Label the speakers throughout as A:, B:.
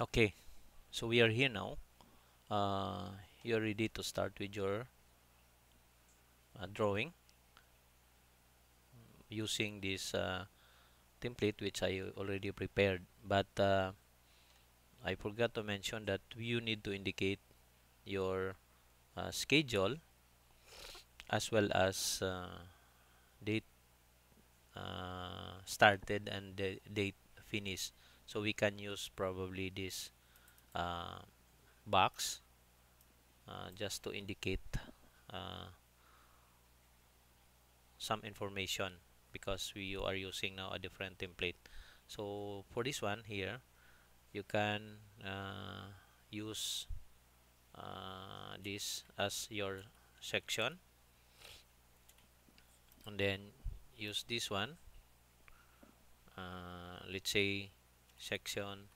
A: okay so we are here now uh, you're ready to start with your uh, drawing using this uh, template which I already prepared but uh, I forgot to mention that you need to indicate your uh, schedule as well as uh, date started and date finished so we can use probably this uh, box uh, just to indicate uh, some information because we are using now a different template so for this one here you can uh, use uh, this as your section and then use this one uh, let's say section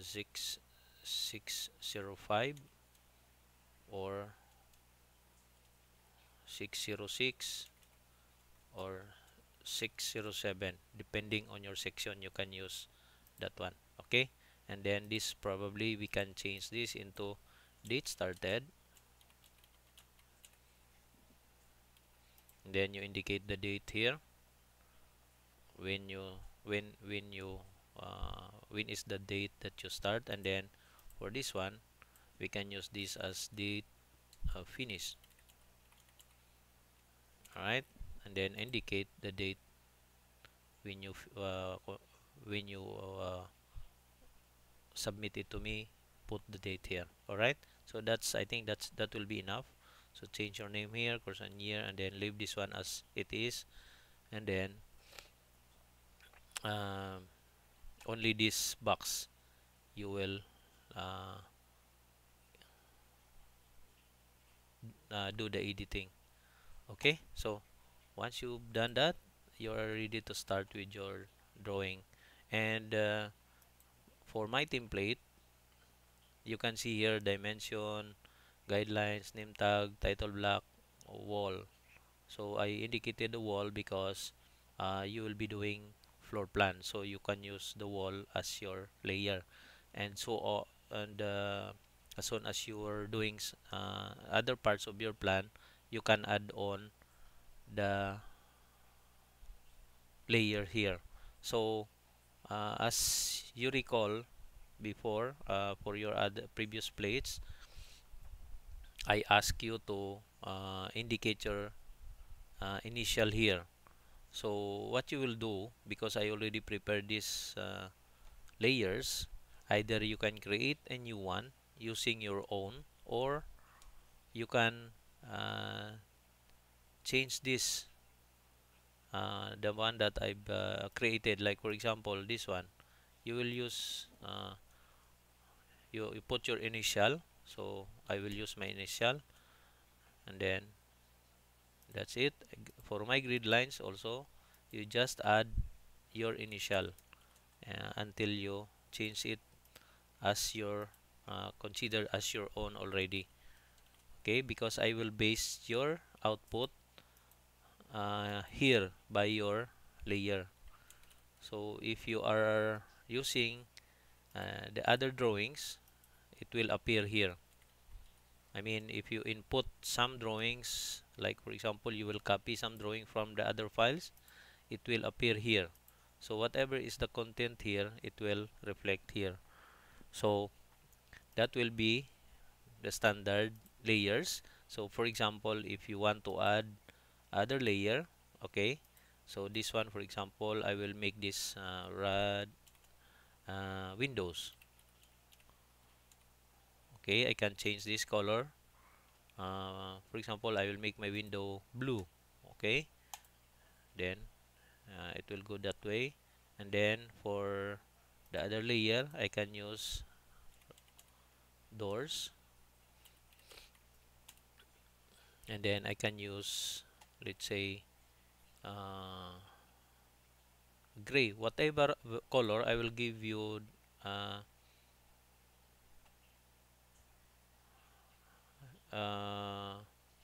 A: 6605 or 606 or 607 depending on your section you can use that one okay and then this probably we can change this into date started and then you indicate the date here when you when when you uh, when is the date that you start and then for this one we can use this as date uh, finish alright and then indicate the date when you uh, when you uh, submit it to me put the date here alright so that's I think that's that will be enough so change your name here course and year and then leave this one as it is and then um, only this box you will uh, uh, do the editing okay so once you've done that you're ready to start with your drawing and uh, for my template you can see here dimension guidelines name tag title block wall so I indicated the wall because uh, you will be doing floor plan so you can use the wall as your layer and so on and uh, as soon as you are doing uh, other parts of your plan you can add on the layer here so uh, as you recall before uh, for your other previous plates I ask you to uh, indicate your uh, initial here so what you will do because I already prepared these uh, layers either you can create a new one using your own or you can uh, change this uh, the one that I've uh, created like for example this one you will use uh, you, you put your initial so I will use my initial and then that's it for my grid lines also you just add your initial uh, until you change it as your uh, considered as your own already okay because I will base your output uh, here by your layer so if you are using uh, the other drawings it will appear here I mean if you input some drawings like for example you will copy some drawing from the other files it will appear here so whatever is the content here it will reflect here so that will be the standard layers so for example if you want to add other layer okay so this one for example I will make this uh, red uh, windows okay I can change this color uh, for example I will make my window blue okay then uh, it will go that way and then for the other layer I can use doors and then I can use let's say uh, gray whatever color I will give you uh, Uh,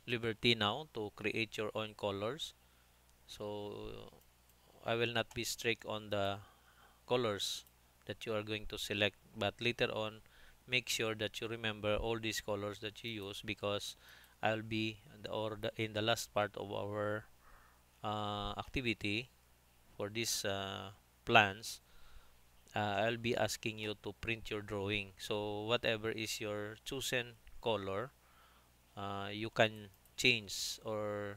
A: liberty now to create your own colors so I will not be strict on the colors that you are going to select but later on make sure that you remember all these colors that you use because I'll be the, or the, in the last part of our uh, activity for these uh, plans uh, I'll be asking you to print your drawing so whatever is your chosen color uh, you can change or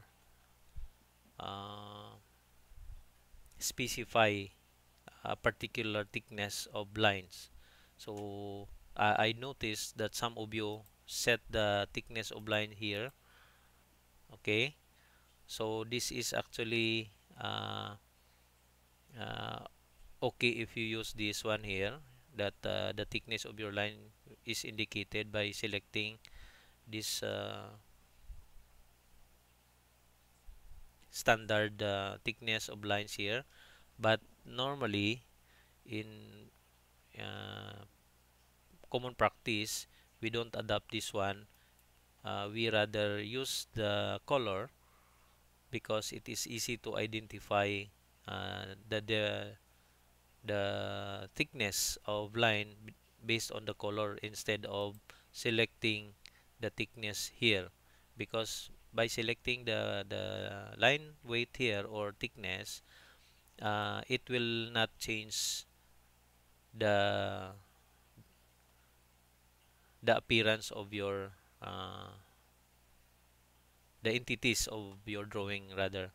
A: uh, specify a particular thickness of lines. so I, I noticed that some of you set the thickness of line here okay so this is actually uh, uh, okay if you use this one here that uh, the thickness of your line is indicated by selecting this uh, standard uh, thickness of lines here but normally in uh, common practice we don't adapt this one uh, we rather use the color because it is easy to identify uh, the, the the thickness of line based on the color instead of selecting the thickness here because by selecting the the line weight here or thickness uh, it will not change the the appearance of your uh, the entities of your drawing rather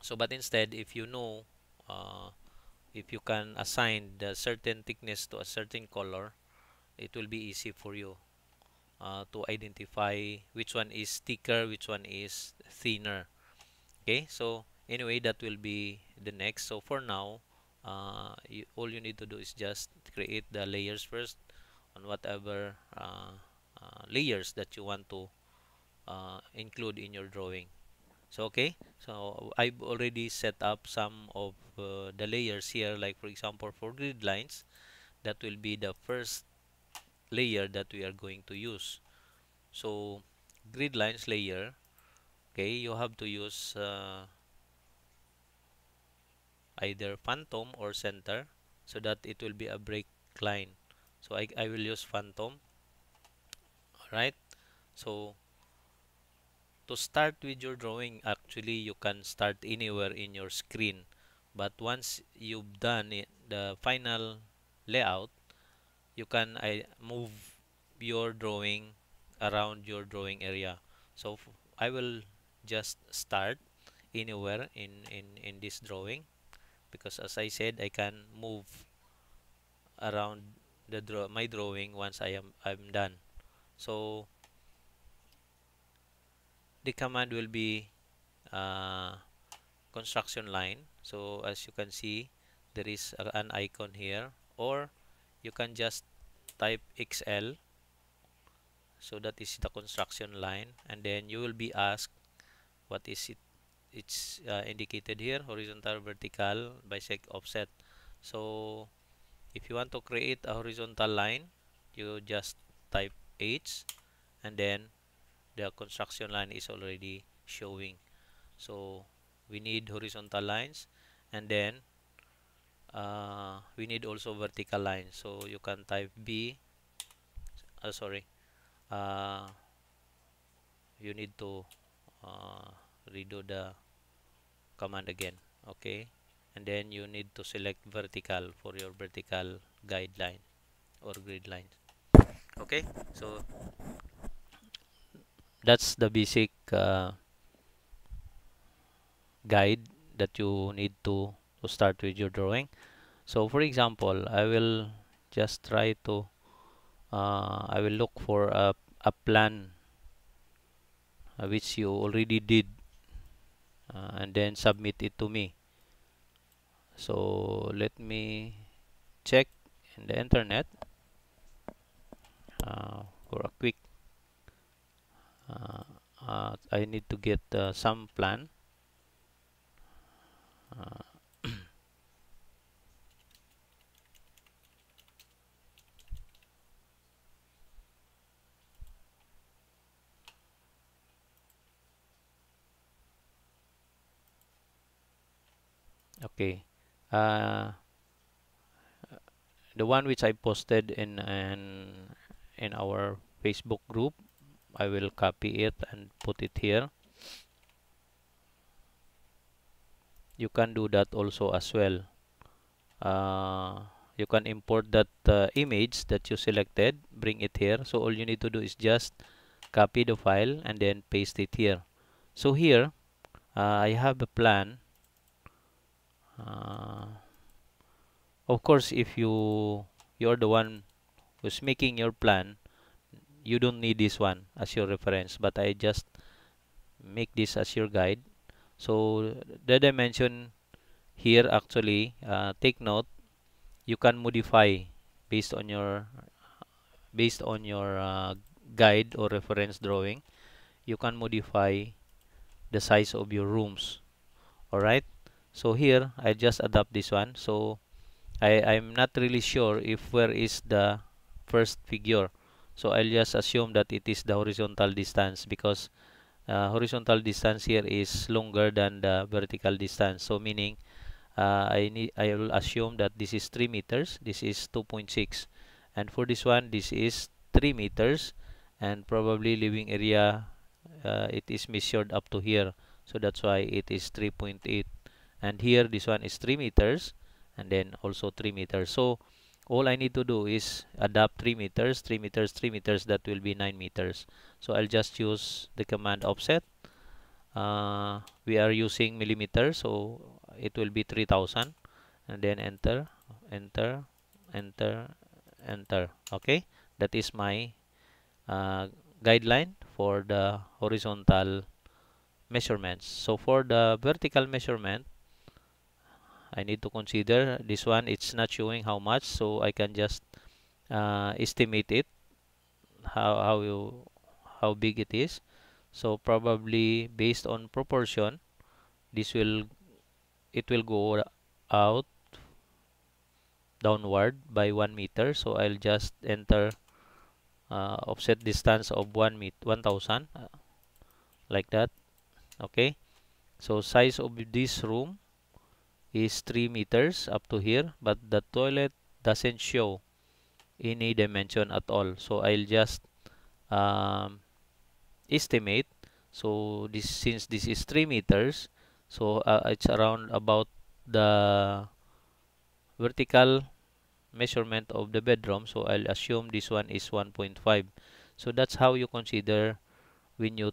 A: so but instead if you know uh, if you can assign the certain thickness to a certain color it will be easy for you uh, to identify which one is thicker which one is thinner okay so anyway that will be the next so for now uh, you, all you need to do is just create the layers first on whatever uh, uh layers that you want to uh, include in your drawing so okay so I've already set up some of uh, the layers here like for example for grid lines that will be the first layer that we are going to use so grid lines layer okay you have to use uh, either phantom or center so that it will be a break line so I, I will use phantom alright so to start with your drawing actually you can start anywhere in your screen but once you've done it, the final layout you can I move your drawing around your drawing area so I will just start anywhere in in in this drawing because as I said I can move around the draw my drawing once I am I'm done so the command will be uh, construction line so as you can see there is an icon here or you can just type XL so that is the construction line and then you will be asked what is it it's uh, indicated here horizontal vertical bisect offset so if you want to create a horizontal line you just type H and then the construction line is already showing so we need horizontal lines and then uh, we need also vertical line so you can type B uh, sorry uh, you need to uh, redo the command again okay and then you need to select vertical for your vertical guideline or grid line okay so that's the basic uh, guide that you need to to start with your drawing so for example I will just try to uh, I will look for a, a plan uh, which you already did uh, and then submit it to me so let me check in the internet uh, for a quick uh, uh, I need to get some plan okay uh, the one which I posted in an in our Facebook group I will copy it and put it here you can do that also as well uh, you can import that uh, image that you selected bring it here so all you need to do is just copy the file and then paste it here so here uh, I have a plan uh, of course if you you're the one who's making your plan you don't need this one as your reference but I just make this as your guide so the dimension here actually uh, take note you can modify based on your based on your uh, guide or reference drawing you can modify the size of your rooms alright so here I just adapt this one so I, I'm not really sure if where is the first figure so I'll just assume that it is the horizontal distance because uh, horizontal distance here is longer than the vertical distance so meaning uh, I need I will assume that this is 3 meters this is 2.6 and for this one this is 3 meters and probably living area uh, it is measured up to here so that's why it is 3.8 and here this one is 3 meters and then also 3 meters so all I need to do is adapt 3 meters 3 meters 3 meters that will be 9 meters so I'll just use the command offset uh, we are using millimeter so it will be 3000 and then enter enter enter enter okay that is my uh, guideline for the horizontal measurements so for the vertical measurement I need to consider this one it's not showing how much so I can just uh, estimate it how how you how big it is so probably based on proportion this will it will go out downward by 1 meter so I'll just enter uh, offset distance of 1 meet 1000 uh, like that okay so size of this room is 3 meters up to here but the toilet doesn't show any dimension at all so I'll just um, estimate so this since this is 3 meters so uh, it's around about the vertical measurement of the bedroom so I'll assume this one is 1.5 so that's how you consider when you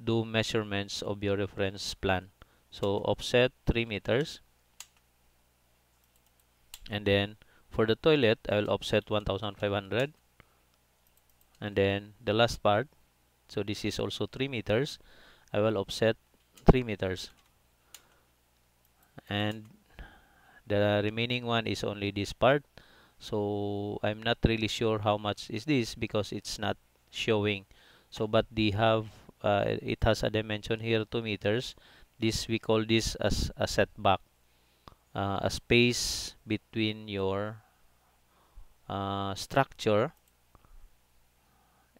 A: do measurements of your reference plan so offset 3 meters and then for the toilet I will offset 1500 and then the last part so this is also 3 meters I will offset 3 meters and the remaining one is only this part so I'm not really sure how much is this because it's not showing so but they have uh, it has a dimension here 2 meters this we call this as a setback uh, a space between your uh, structure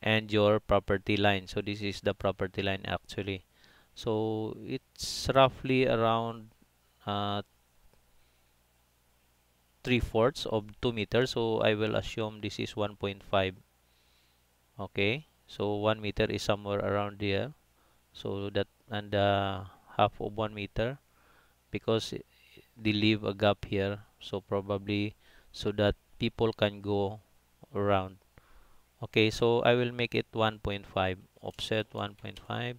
A: and your property line so this is the property line actually so it's roughly around uh, three-fourths of 2 meters so I will assume this is 1.5 okay so 1 meter is somewhere around there so that and uh, half of 1 meter because they leave a gap here so probably so that people can go around okay so I will make it 1.5 offset 1.5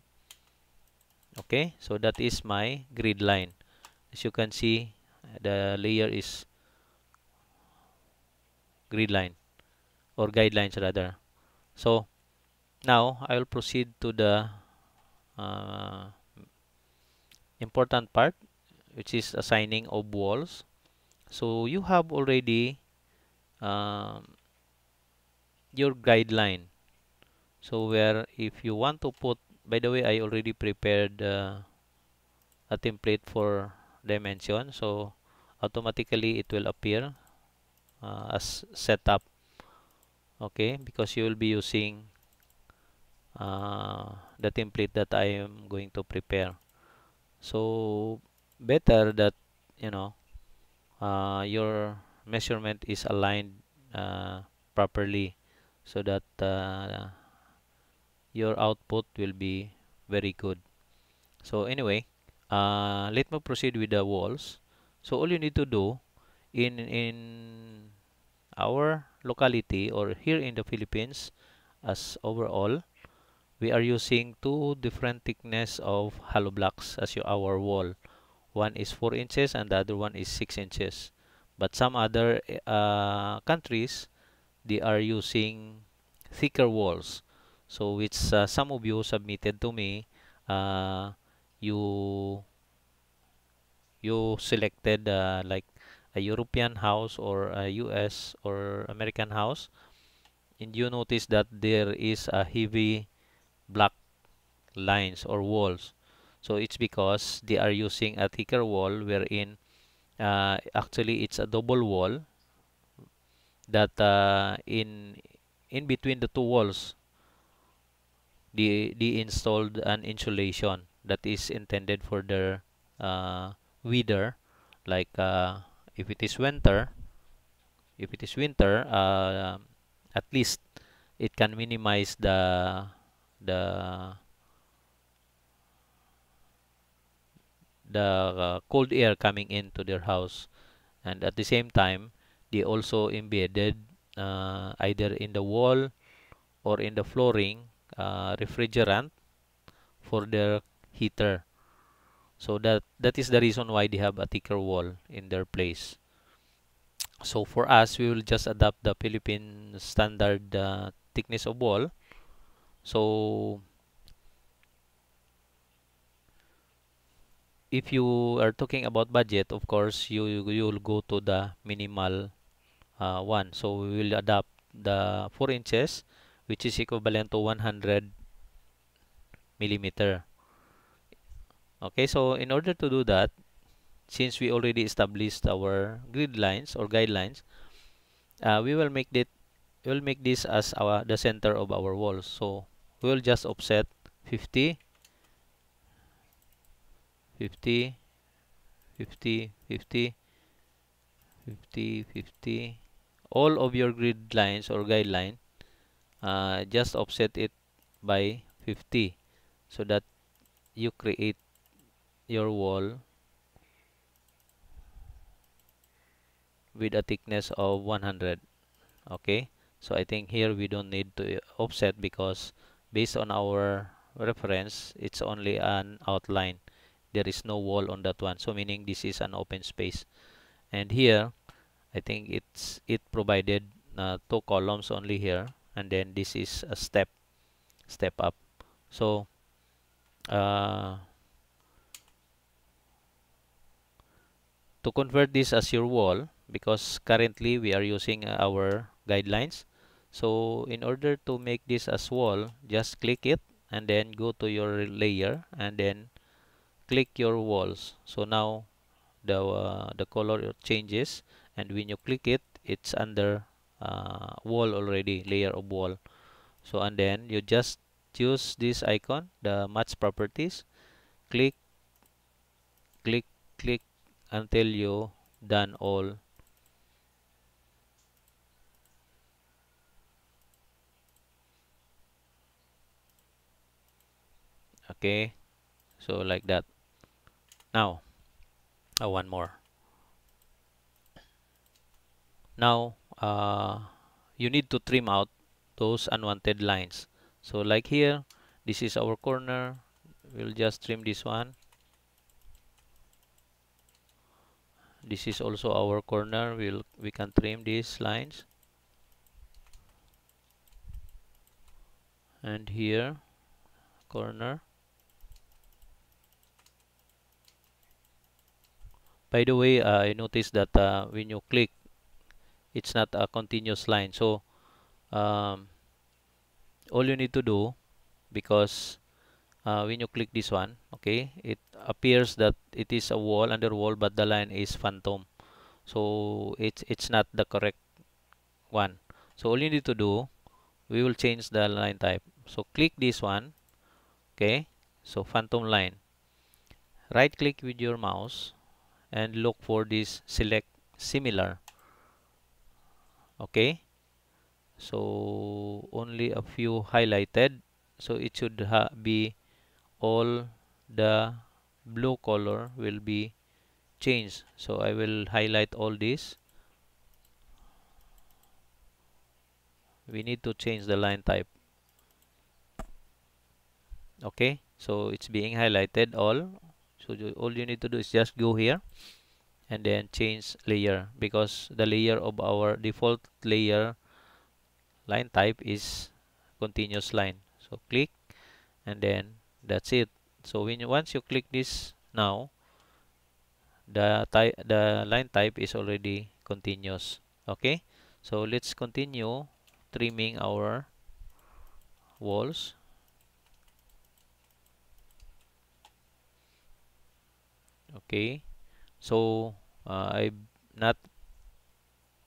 A: okay so that is my grid line as you can see the layer is grid line or guidelines rather so now I will proceed to the uh, important part which is assigning of walls so you have already um, your guideline so where if you want to put by the way I already prepared uh, a template for dimension so automatically it will appear uh, as setup okay because you will be using uh, the template that I am going to prepare so better that you know uh, your measurement is aligned uh, properly so that uh, your output will be very good so anyway uh, let me proceed with the walls so all you need to do in in our locality or here in the Philippines as overall we are using two different thickness of hollow blocks as your our wall one is 4 inches and the other one is 6 inches but some other uh, countries they are using thicker walls so which uh, some of you submitted to me uh, you you selected uh, like a European house or a US or American house and you notice that there is a heavy black lines or walls so it's because they are using a thicker wall wherein uh, actually it's a double wall that uh, in in between the two walls they, they installed an insulation that is intended for their uh, weather like uh, if it is winter if it is winter uh, at least it can minimize the the the uh, cold air coming into their house and at the same time they also embedded uh, either in the wall or in the flooring uh, refrigerant for their heater so that that is the reason why they have a thicker wall in their place so for us we will just adapt the Philippine standard uh, thickness of wall so if you are talking about budget of course you you will go to the minimal uh, one so we will adapt the 4 inches which is equivalent to 100 millimeter okay so in order to do that since we already established our grid lines or guidelines uh, we will make we will make this as our the center of our wall so we will just offset 50 50 50 50 50 50 all of your grid lines or guideline uh, just offset it by 50 so that you create your wall with a thickness of 100 okay so I think here we don't need to uh, offset because based on our reference it's only an outline there is no wall on that one so meaning this is an open space and here I think it's it provided uh, two columns only here and then this is a step step up so uh, to convert this as your wall because currently we are using our guidelines so in order to make this as wall just click it and then go to your layer and then click your walls so now the uh, the color changes and when you click it it's under uh, wall already layer of wall so and then you just choose this icon the match properties click click click until you done all okay so like that now oh, one more now uh, you need to trim out those unwanted lines so like here this is our corner we'll just trim this one this is also our corner we'll we can trim these lines and here corner by the way uh, I noticed that uh, when you click it's not a continuous line so um, all you need to do because uh, when you click this one okay it appears that it is a wall under wall but the line is phantom so it's it's not the correct one so all you need to do we will change the line type so click this one okay so phantom line right click with your mouse and look for this select similar okay so only a few highlighted so it should be all the blue color will be changed so I will highlight all this we need to change the line type okay so it's being highlighted all so all you need to do is just go here and then change layer because the layer of our default layer line type is continuous line so click and then that's it so when you, once you click this now the type the line type is already continuous okay so let's continue trimming our walls okay so uh, I've not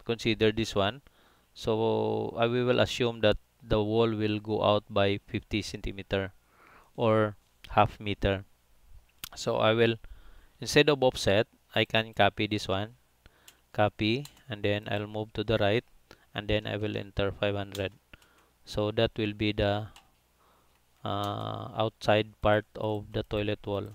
A: considered this one so I will assume that the wall will go out by 50 centimeter or half meter so I will instead of offset I can copy this one copy and then I'll move to the right and then I will enter 500 so that will be the uh, outside part of the toilet wall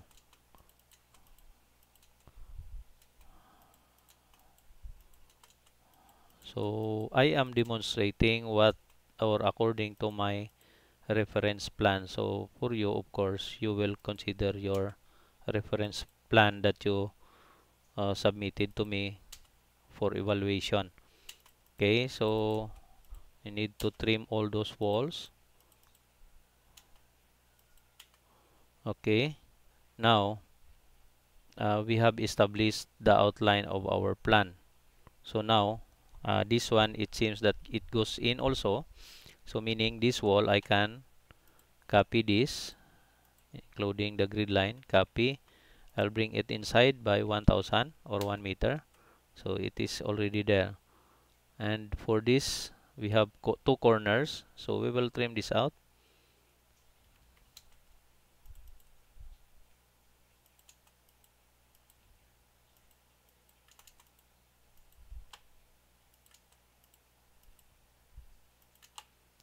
A: so I am demonstrating what or according to my reference plan so for you of course you will consider your reference plan that you uh, submitted to me for evaluation okay so you need to trim all those walls okay now uh, we have established the outline of our plan so now uh, this one it seems that it goes in also so meaning this wall I can copy this including the grid line copy I'll bring it inside by 1000 or 1 meter so it is already there and for this we have co two corners so we will trim this out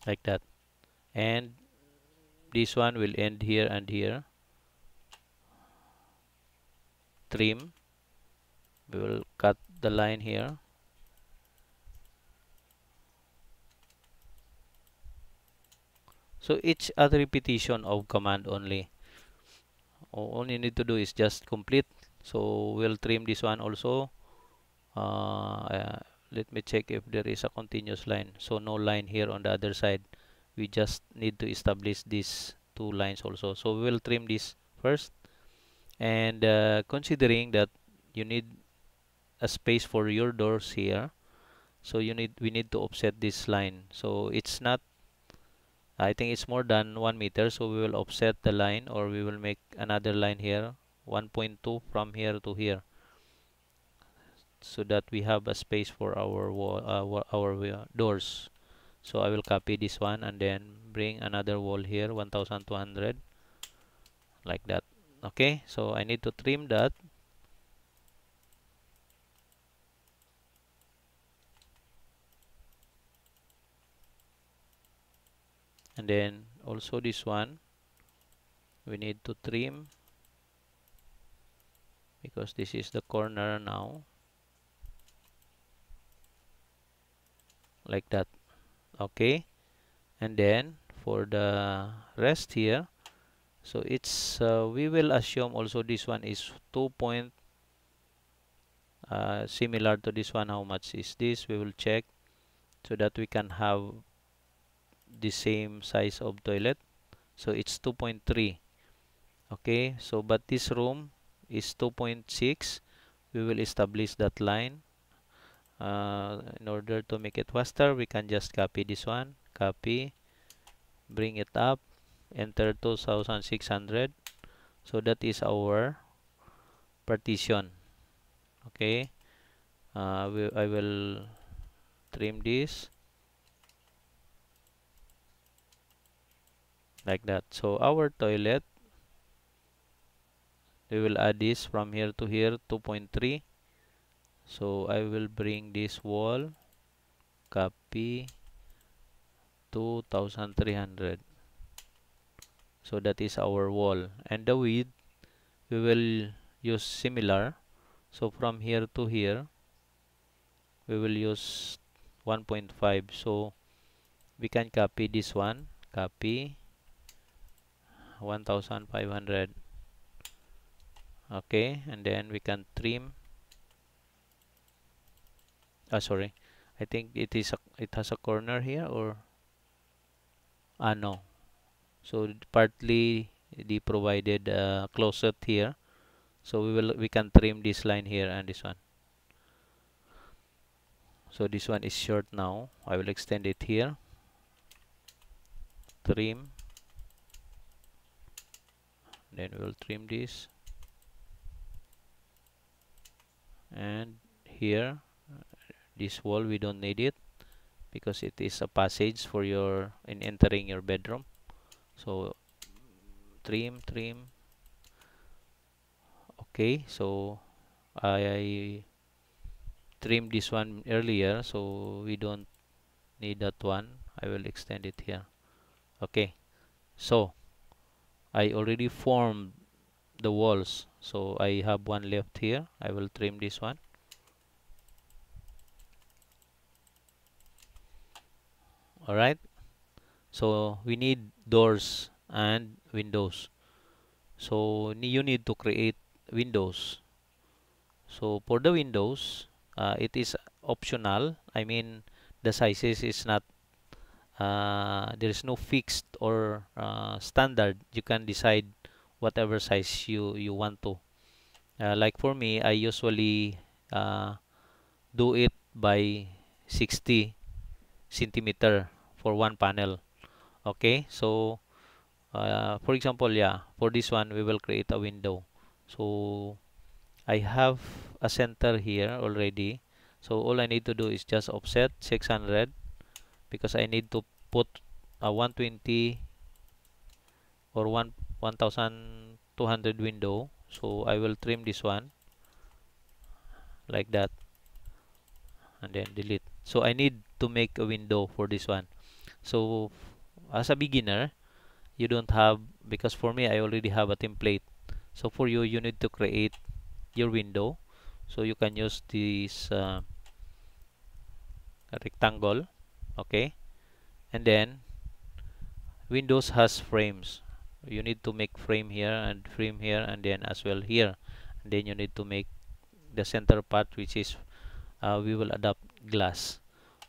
A: like that and this one will end here and here trim we will cut the line here so each other repetition of command only all you need to do is just complete so we'll trim this one also uh, let me check if there is a continuous line so no line here on the other side we just need to establish these two lines also so we will trim this first and uh, considering that you need a space for your doors here so you need we need to offset this line so it's not I think it's more than 1 meter so we will offset the line or we will make another line here 1.2 from here to here so that we have a space for our wall, uh, our doors so I will copy this one and then bring another wall here 1200 like that okay so I need to trim that and then also this one we need to trim because this is the corner now like that okay and then for the rest here so it's uh, we will assume also this one is 2 point uh, similar to this one how much is this we will check so that we can have the same size of toilet so it's 2.3 okay so but this room is 2.6 we will establish that line uh, in order to make it faster we can just copy this one copy bring it up enter 2600 so that is our partition okay uh, we, I will trim this like that so our toilet we will add this from here to here 2.3 so I will bring this wall copy 2300 so that is our wall and the width we will use similar so from here to here we will use 1.5 so we can copy this one copy 1500 okay and then we can trim oh sorry I think it is a, it has a corner here or ah no so partly the provided uh, closet here so we will we can trim this line here and this one so this one is short now I will extend it here trim then we will trim this and here this wall we don't need it because it is a passage for your in entering your bedroom so trim trim okay so I trimmed this one earlier so we don't need that one I will extend it here okay so I already formed the walls so I have one left here I will trim this one all right so we need doors and windows so you need to create windows so for the windows uh, it is optional I mean the sizes is not uh, there is no fixed or uh, standard you can decide whatever size you you want to uh, like for me I usually uh, do it by 60 centimeter for one panel okay so uh, for example yeah for this one we will create a window so I have a center here already so all I need to do is just offset 600 because I need to put a 120 or 1 1200 window so I will trim this one like that and then delete so I need to make a window for this one so as a beginner you don't have because for me I already have a template so for you you need to create your window so you can use this uh, rectangle okay and then Windows has frames you need to make frame here and frame here and then as well here and then you need to make the center part which is uh, we will adapt glass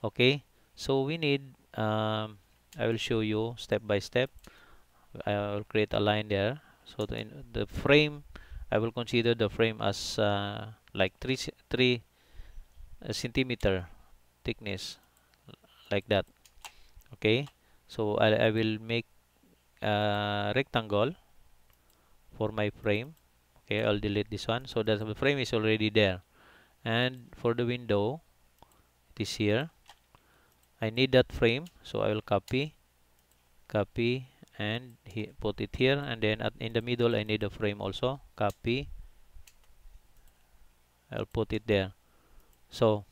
A: okay so we need um, I will show you step by step I will create a line there so the, the frame I will consider the frame as uh, like 3 3 uh, centimeter thickness like that okay so I, I will make a uh, rectangle for my frame okay I'll delete this one so that the frame is already there and for the window it is here I need that frame so I will copy copy and put it here and then at, in the middle I need a frame also copy I'll put it there so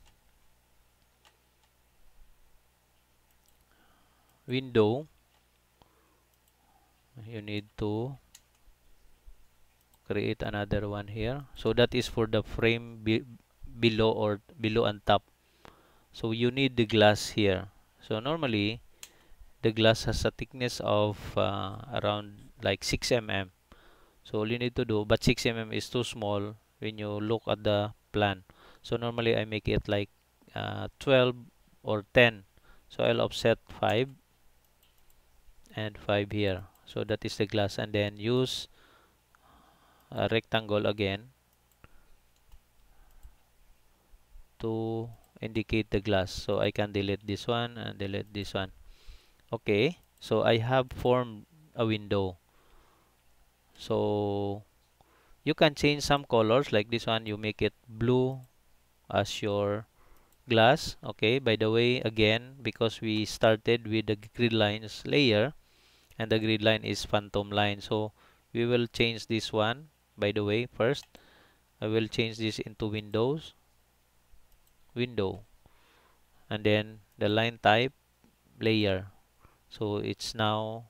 A: window you need to create another one here so that is for the frame be below or below and top so you need the glass here so normally the glass has a thickness of uh, around like 6 mm so all you need to do but 6 mm is too small when you look at the plan so normally I make it like uh, 12 or 10 so I'll offset 5 and 5 here so that is the glass and then use a rectangle again to indicate the glass so I can delete this one and delete this one okay so I have formed a window so you can change some colors like this one you make it blue as your glass okay by the way again because we started with the grid lines layer and the grid line is phantom line so we will change this one by the way first I will change this into windows window and then the line type layer so it's now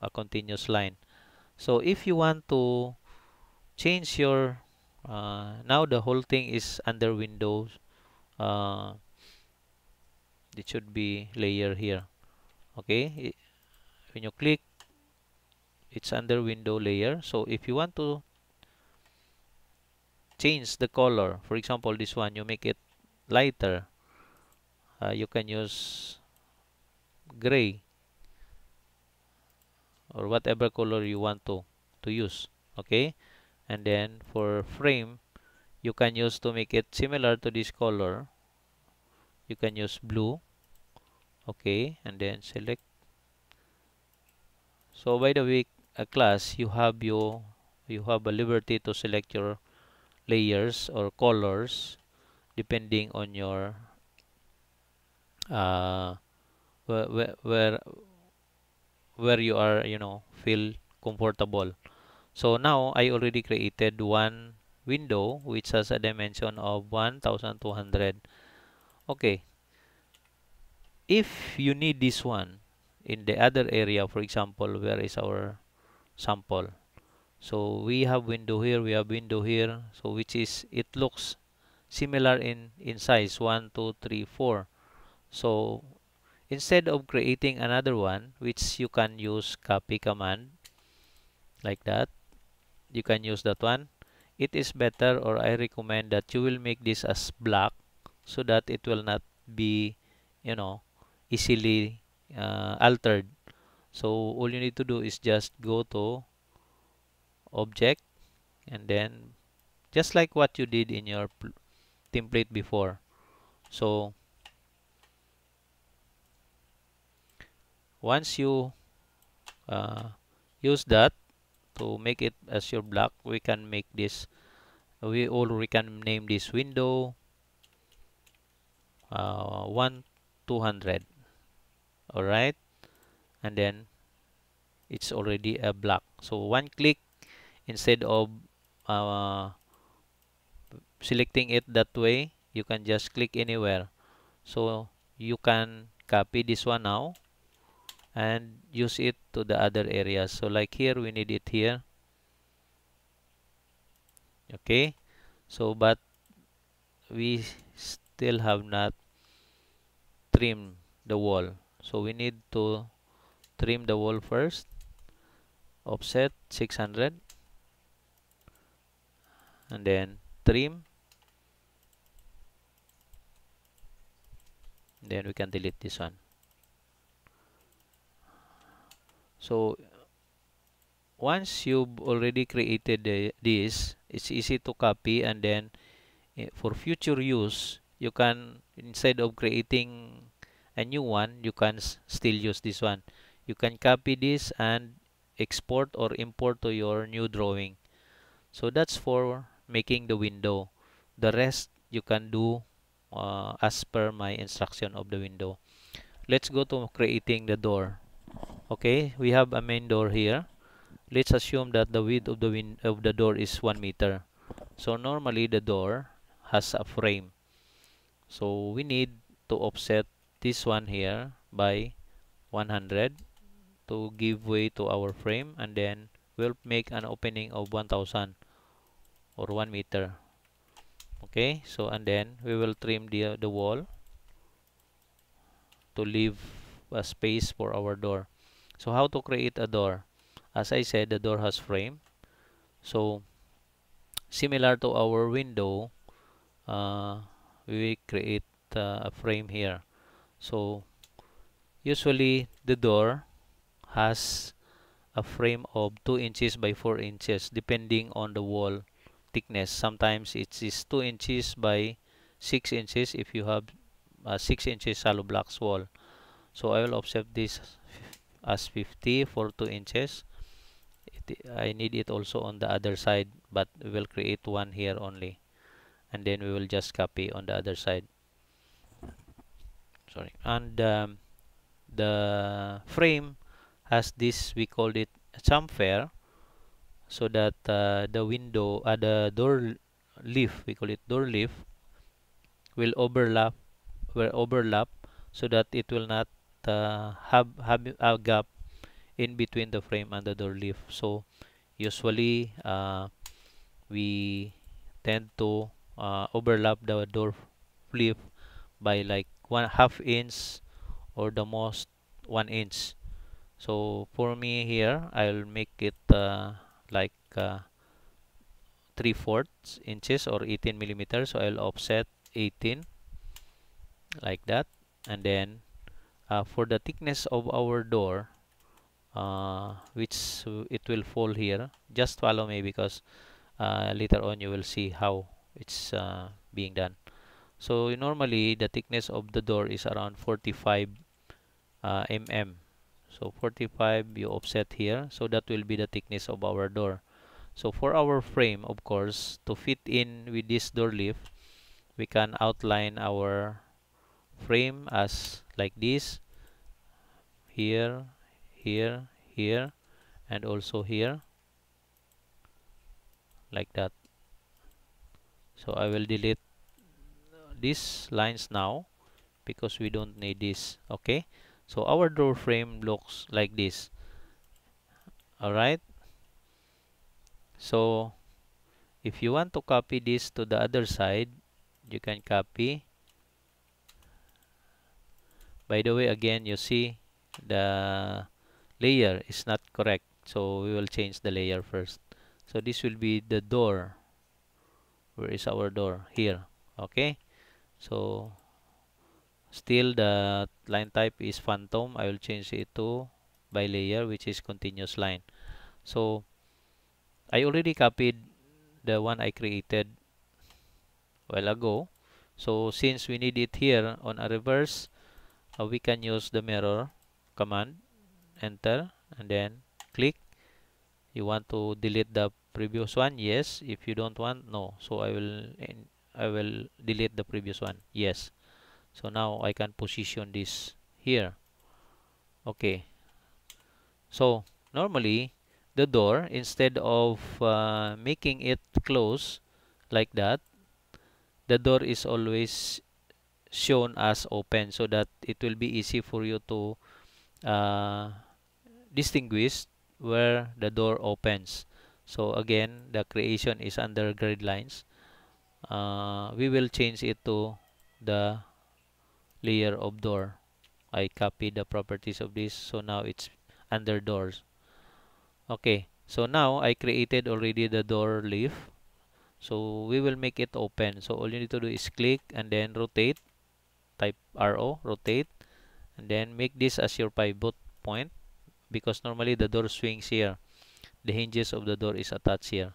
A: a continuous line so if you want to change your uh, now the whole thing is under windows uh, it should be layer here okay when you click it's under window layer so if you want to change the color for example this one you make it lighter uh, you can use gray or whatever color you want to to use okay and then for frame you can use to make it similar to this color you can use blue okay and then select so by the way a uh, class you have your you have a liberty to select your layers or colors depending on your uh, where, where where where you are you know feel comfortable so now I already created one window which has a dimension of 1200 okay if you need this one in the other area for example where is our sample so we have window here we have window here so which is it looks similar in, in size 1, 2, 3, 4. So instead of creating another one which you can use copy command like that you can use that one it is better or I recommend that you will make this as black so that it will not be you know easily uh, altered so all you need to do is just go to object and then just like what you did in your template before so once you uh, use that to make it as your block we can make this we all we can name this window uh, 1 200 all right and then it's already a block so one click instead of uh, selecting it that way you can just click anywhere so you can copy this one now and use it to the other areas so like here we need it here okay so but we still have not trimmed the wall so we need to trim the wall first offset 600 and then trim then we can delete this one so once you've already created the, this it's easy to copy and then uh, for future use you can instead of creating a new one you can still use this one you can copy this and export or import to your new drawing so that's for making the window the rest you can do uh, as per my instruction of the window let's go to creating the door okay we have a main door here let's assume that the width of the win of the door is one meter so normally the door has a frame so we need to offset this one here by 100 to give way to our frame and then we'll make an opening of 1000 or 1 meter okay so and then we will trim the, the wall to leave a space for our door so how to create a door as I said the door has frame so similar to our window uh, we create uh, a frame here so usually the door has a frame of 2 inches by 4 inches depending on the wall thickness sometimes it is 2 inches by 6 inches if you have uh, 6 inches shallow blocks wall so I will offset this as 50 for 2 inches it, I need it also on the other side but we will create one here only and then we will just copy on the other side sorry and um, the frame has this we called it chamfer so that uh, the window uh, the door leaf we call it door leaf will overlap will overlap so that it will not uh, have have a gap in between the frame and the door leaf so usually uh, we tend to uh, overlap the door leaf by like one half inch or the most one inch so for me here I'll make it uh, like uh, 3 fourths inches or 18 millimeters so I'll offset 18 like that and then uh, for the thickness of our door uh, which it will fall here just follow me because uh, later on you will see how it's uh, being done so normally the thickness of the door is around 45 mm so 45 you offset here so that will be the thickness of our door so for our frame of course to fit in with this door leaf we can outline our frame as like this here here here and also here like that so I will delete these lines now because we don't need this okay so our door frame looks like this all right so if you want to copy this to the other side you can copy by the way again you see the layer is not correct so we will change the layer first so this will be the door where is our door here okay so still the line type is phantom I will change it to by layer which is continuous line so I already copied the one I created while ago so since we need it here on a reverse uh, we can use the mirror command enter and then click you want to delete the previous one yes if you don't want no so I will I will delete the previous one yes so now I can position this here okay so normally the door instead of uh, making it close like that the door is always shown as open so that it will be easy for you to uh, distinguish where the door opens so again the creation is under grid lines uh, we will change it to the layer of door I copy the properties of this so now it's under doors okay so now I created already the door leaf so we will make it open so all you need to do is click and then rotate type RO rotate and then make this as your pivot point because normally the door swings here the hinges of the door is attached here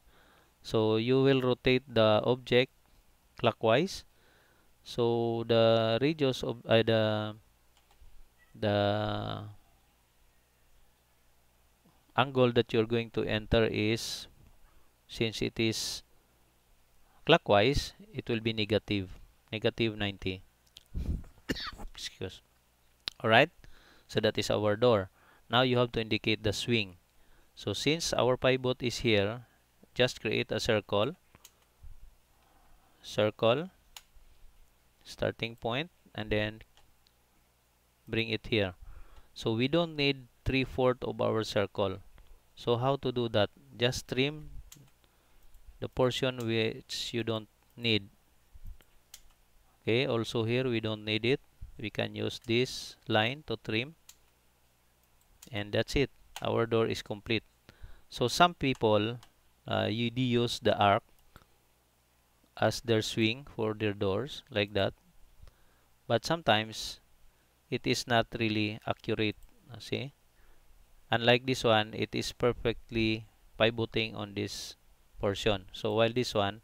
A: so you will rotate the object clockwise So the radius of uh, the the angle that you're going to enter is since it is clockwise it will be negative negative 90 excuse All right. so that is our door now you have to indicate the swing so since our pivot is here just create a circle circle starting point and then bring it here so we don't need three-fourth of our circle so how to do that just trim the portion which you don't need okay also here we don't need it we can use this line to trim and that's it our door is complete so some people uh, you do use the arc as their swing for their doors like that but sometimes it is not really accurate see unlike this one it is perfectly pivoting on this portion so while this one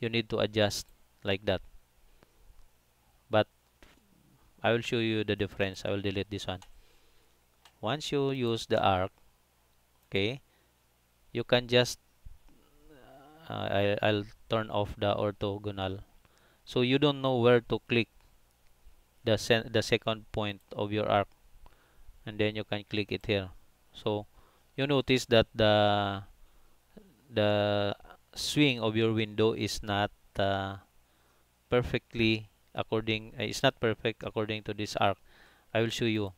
A: you need to adjust like that but I will show you the difference I will delete this one once you use the arc okay you can just I, I'll turn off the orthogonal so you don't know where to click the the second point of your arc and then you can click it here so you notice that the the swing of your window is not uh, perfectly according uh, it's not perfect according to this arc I will show you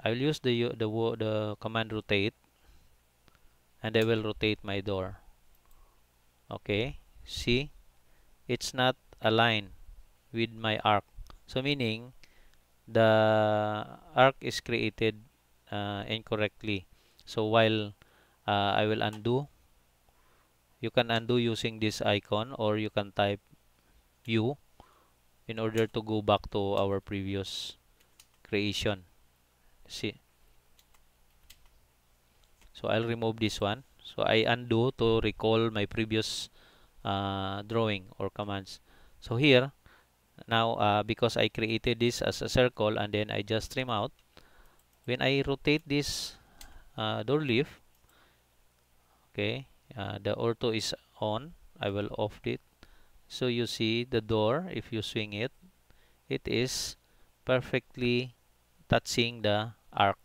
A: I will use the the the command rotate and I will rotate my door okay see it's not aligned with my arc so meaning the arc is created uh, incorrectly so while uh, I will undo you can undo using this icon or you can type U in order to go back to our previous creation see so I'll remove this one so I undo to recall my previous uh, drawing or commands so here now uh, because I created this as a circle and then I just trim out when I rotate this uh, door leaf okay uh, the auto is on I will off it so you see the door if you swing it it is perfectly touching the arc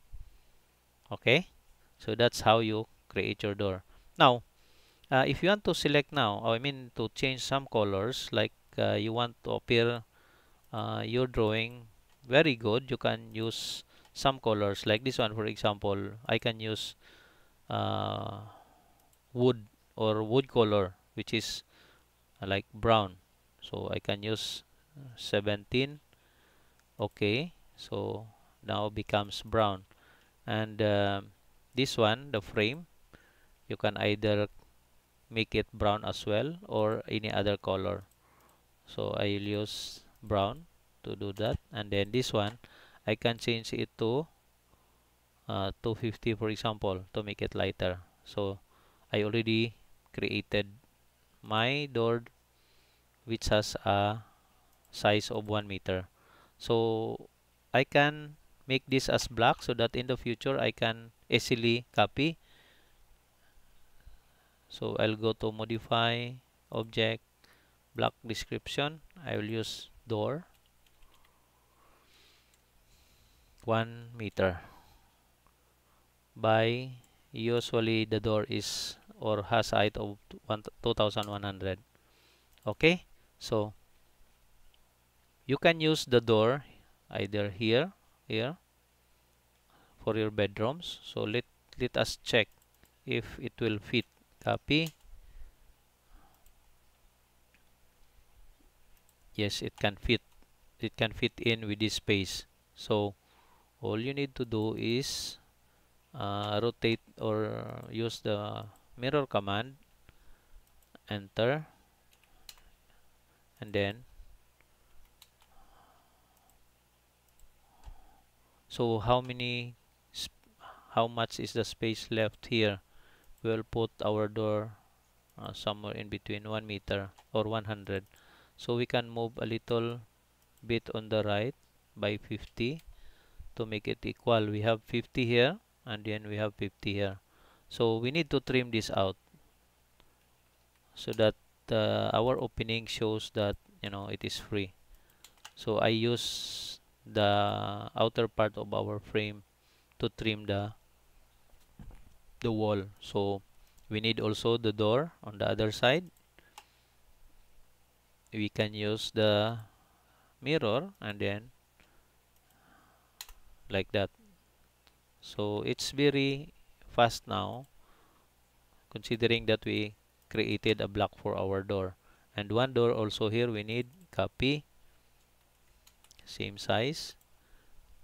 A: okay so that's how you create your door now uh, if you want to select now I mean to change some colors like uh, you want to appear uh, your drawing very good you can use some colors like this one for example I can use uh, wood or wood color which is uh, like brown so I can use uh, 17 okay so now becomes brown and this one the frame you can either make it brown as well or any other color so I'll use brown to do that and then this one I can change it to uh, 250 for example to make it lighter so I already created my door which has a size of 1 meter so I can make this as black so that in the future I can easily copy so I'll go to modify object block description I will use door 1 meter by usually the door is or has height of 2100 okay so you can use the door either here here for your bedrooms so let let us check if it will fit copy yes it can fit it can fit in with this space so all you need to do is uh, rotate or use the mirror command enter and then so how many how much is the space left here we'll put our door uh, somewhere in between 1 meter or 100 so we can move a little bit on the right by 50 to make it equal we have 50 here and then we have 50 here so we need to trim this out so that uh, our opening shows that you know it is free so I use the outer part of our frame to trim the the wall so we need also the door on the other side we can use the mirror and then like that so it's very fast now considering that we created a block for our door and one door also here we need copy same size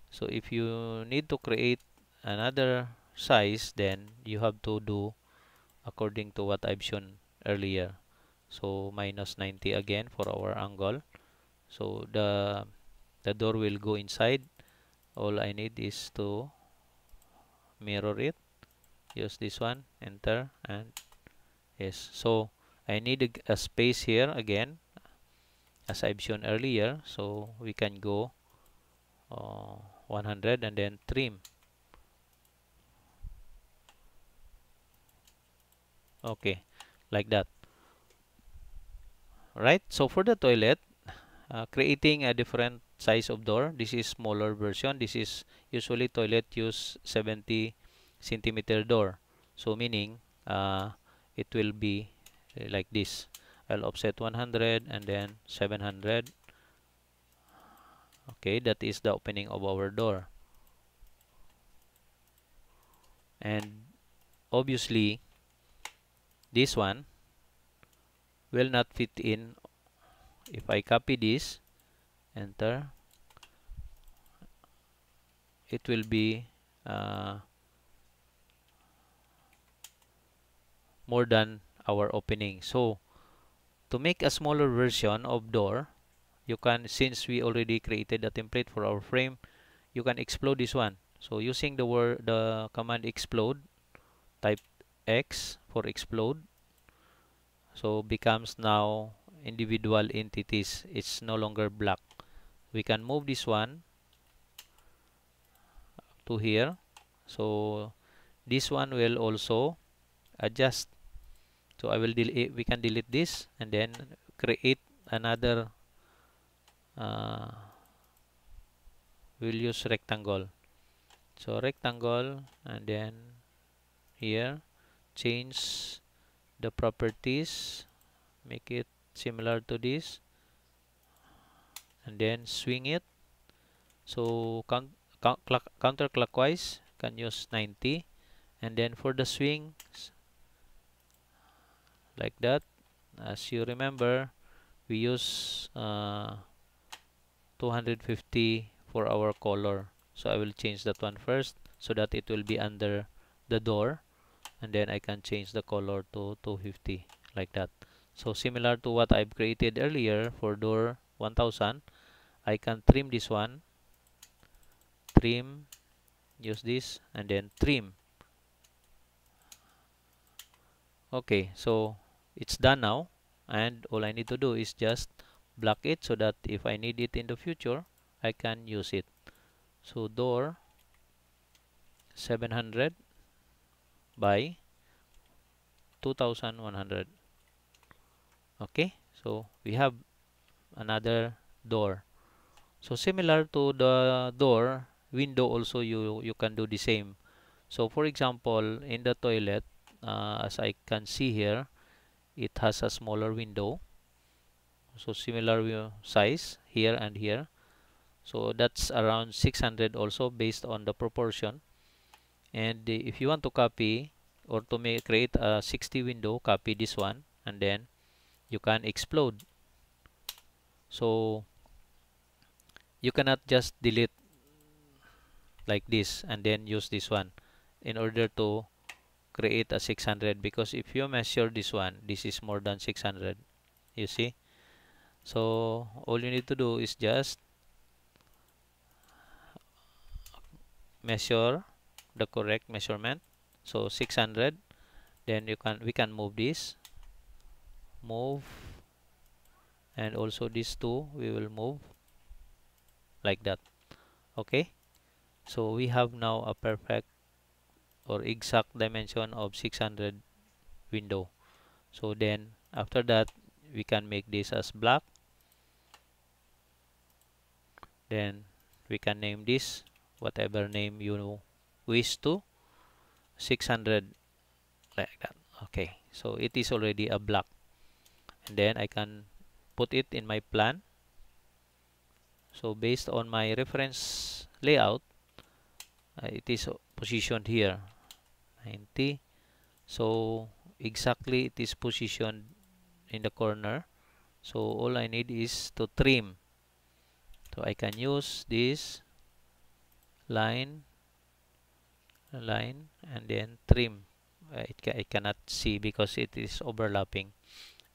A: so if you need to create another size then you have to do according to what I've shown earlier so minus 90 again for our angle so the the door will go inside all I need is to mirror it use this one enter and yes so I need a, a space here again as I've shown earlier so we can go uh, 100 and then trim okay like that right so for the toilet uh, creating a different size of door this is smaller version this is usually toilet use 70 centimeter door so meaning uh, it will be uh, like this I'll offset 100 and then 700 okay that is the opening of our door and obviously this one will not fit in if I copy this enter it will be uh, more than our opening so to make a smaller version of door you can since we already created the template for our frame you can explode this one so using the word the command explode type x for explode so becomes now individual entities it's no longer block we can move this one to here so this one will also adjust so I will delete we can delete this and then create another uh, we'll use rectangle so rectangle and then here change the properties make it similar to this and then swing it so count, count, counterclockwise can use 90 and then for the swing like that as you remember we use uh, 250 for our color so I will change that one first so that it will be under the door and then I can change the color to 250 like that so similar to what I've created earlier for door 1000 I can trim this one trim use this and then trim okay so it's done now and all I need to do is just block it so that if I need it in the future I can use it so door 700 by 2100 okay so we have another door so similar to the door window also you you can do the same so for example in the toilet uh, as I can see here it has a smaller window so similar size here and here so that's around 600 also based on the proportion and if you want to copy or to make create a 60 window copy this one and then you can explode so you cannot just delete like this and then use this one in order to create a 600 because if you measure this one this is more than 600 you see so all you need to do is just measure the correct measurement so 600 then you can we can move this move and also these two we will move like that okay so we have now a perfect or exact dimension of 600 window so then after that we can make this as black then we can name this whatever name you know ways to 600 like that okay so it is already a block and then I can put it in my plan so based on my reference layout uh, it is positioned here 90 so exactly it is positioned in the corner so all I need is to trim so I can use this line line and then trim uh, it, ca it cannot see because it is overlapping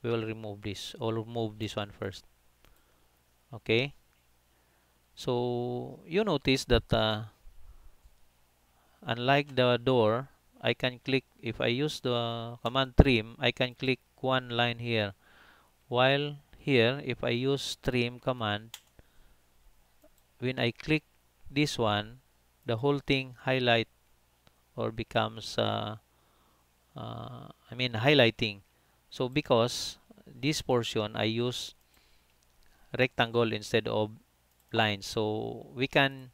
A: we will remove this or remove this one first okay so you notice that uh, unlike the door I can click if I use the command trim I can click one line here while here if I use trim command when I click this one the whole thing highlight or becomes uh, uh, I mean highlighting so because this portion I use rectangle instead of line so we can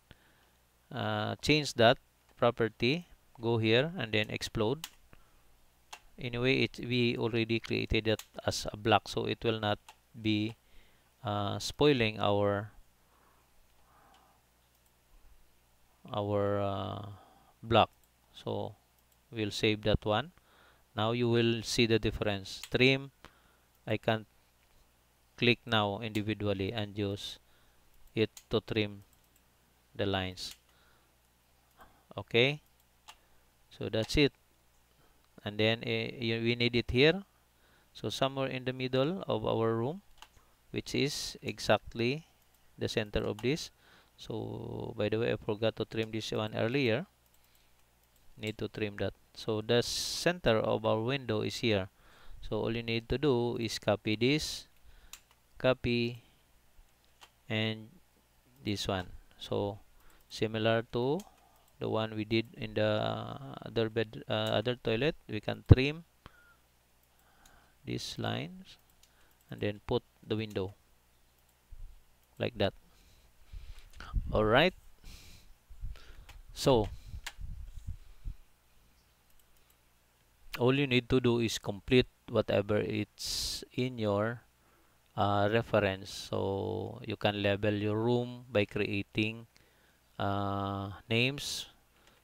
A: uh, change that property go here and then explode anyway it we already created that as a block so it will not be uh, spoiling our our uh, block so we'll save that one now you will see the difference stream I can click now individually and use it to trim the lines okay so that's it and then uh, we need it here so somewhere in the middle of our room which is exactly the center of this so by the way I forgot to trim this one earlier need to trim that so the center of our window is here so all you need to do is copy this copy and this one so similar to the one we did in the other bed uh, other toilet we can trim these lines and then put the window like that all right so all you need to do is complete whatever it's in your uh, reference so you can label your room by creating uh, names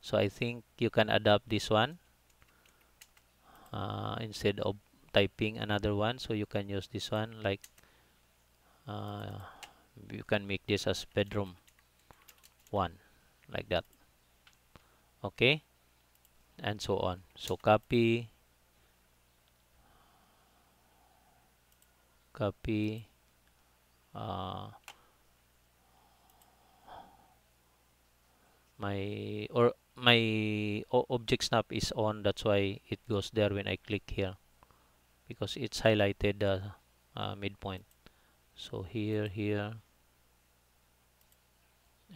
A: so I think you can adapt this one uh, instead of typing another one so you can use this one like uh, you can make this as bedroom one like that okay and so on so copy copy uh, my or my object snap is on that's why it goes there when I click here because it's highlighted the uh, midpoint so here here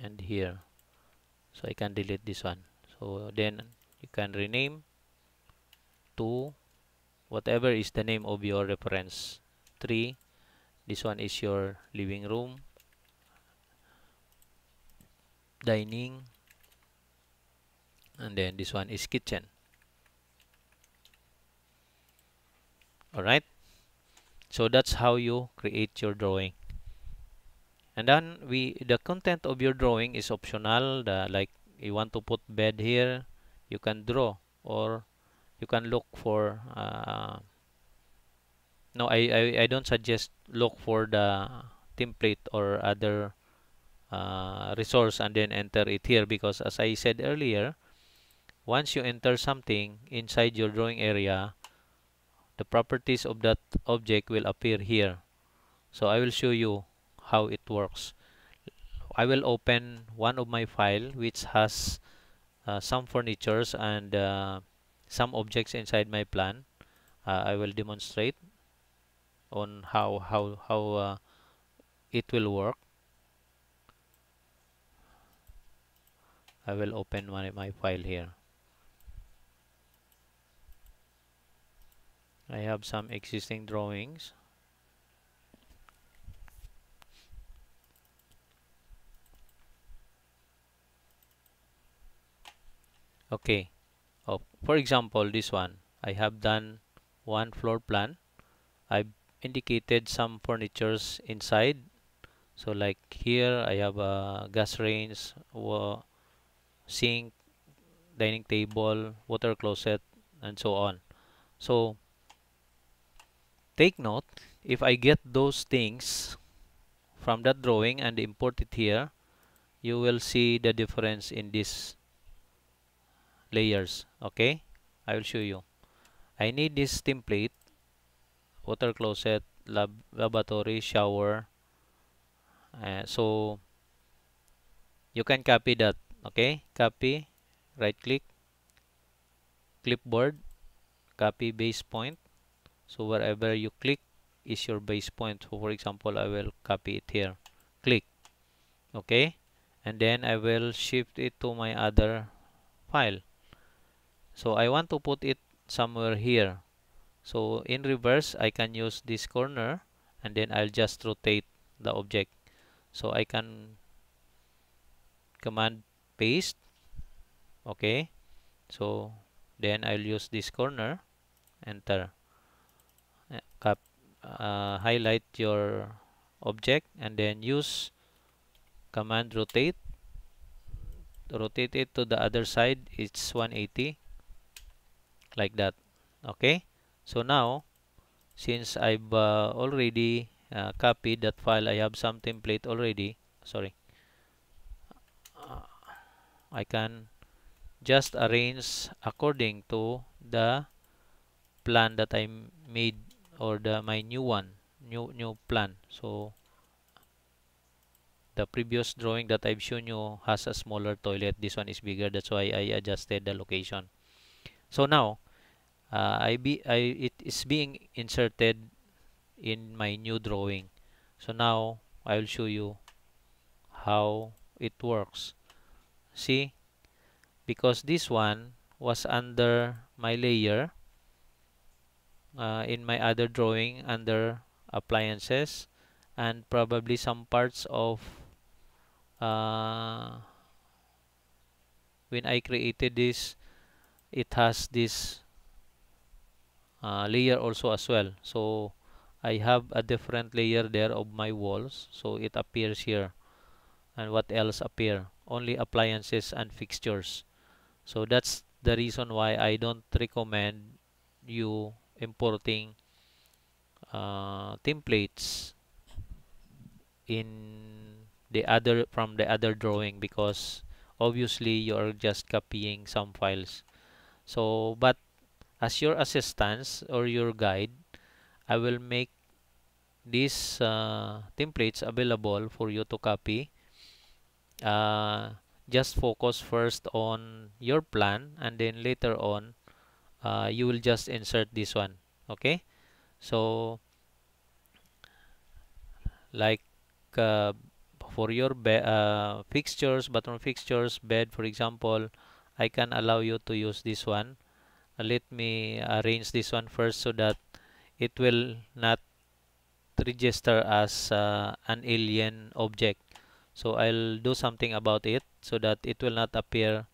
A: and here so I can delete this one so then you can rename to whatever is the name of your reference tree this one is your living room dining and then this one is kitchen alright so that's how you create your drawing and then we the content of your drawing is optional the, like you want to put bed here you can draw or you can look for uh, no I, I I don't suggest look for the template or other uh, resource and then enter it here because as I said earlier once you enter something inside your drawing area the properties of that object will appear here so I will show you how it works I will open one of my file which has uh, some furnitures and uh, some objects inside my plan uh, I will demonstrate on how how how it will work I will open my, my file here I have some existing drawings okay oh, for example this one I have done one floor plan I've indicated some furnitures inside so like here I have a gas range sink dining table water closet and so on so take note if I get those things from that drawing and import it here you will see the difference in this layers okay I will show you I need this template water closet lab laboratory, shower uh, so you can copy that okay copy right click clipboard copy base point so wherever you click is your base point so for example I will copy it here click okay and then I will shift it to my other file so I want to put it somewhere here so in reverse I can use this corner and then I'll just rotate the object so I can command paste okay so then I'll use this corner enter uh, cap uh, highlight your object and then use command rotate rotate it to the other side it's 180 like that okay so now since I've uh, already uh, copied that file I have some template already sorry uh, I can just arrange according to the plan that I made or the my new one new new plan so the previous drawing that I've shown you has a smaller toilet this one is bigger that's why I adjusted the location so now, uh, I be I it is being inserted in my new drawing. So now I will show you how it works. See, because this one was under my layer uh, in my other drawing under appliances and probably some parts of uh, when I created this it has this uh, layer also as well so I have a different layer there of my walls so it appears here and what else appear only appliances and fixtures so that's the reason why I don't recommend you importing uh, templates in the other from the other drawing because obviously you're just copying some files so but as your assistance or your guide I will make these uh, templates available for you to copy uh, just focus first on your plan and then later on uh, you will just insert this one okay so like uh, for your uh, fixtures, bathroom fixtures, bed for example, I can allow you to use this one uh, let me arrange this one first so that it will not register as uh, an alien object so I'll do something about it so that it will not appear